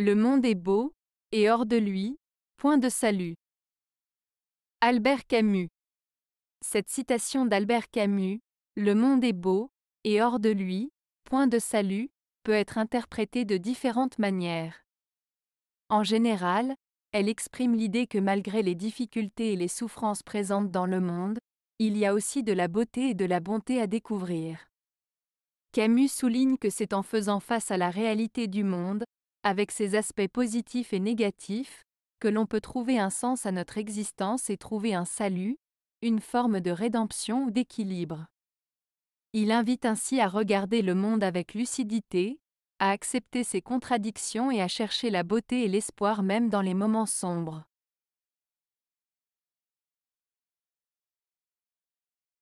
Le monde est beau, et hors de lui, point de salut. Albert Camus. Cette citation d'Albert Camus, Le monde est beau, et hors de lui, point de salut, peut être interprétée de différentes manières. En général, elle exprime l'idée que malgré les difficultés et les souffrances présentes dans le monde, il y a aussi de la beauté et de la bonté à découvrir. Camus souligne que c'est en faisant face à la réalité du monde, avec ses aspects positifs et négatifs, que l'on peut trouver un sens à notre existence et trouver un salut, une forme de rédemption ou d'équilibre. Il invite ainsi à regarder le monde avec lucidité, à accepter ses contradictions et à chercher la beauté et l'espoir même dans les moments sombres.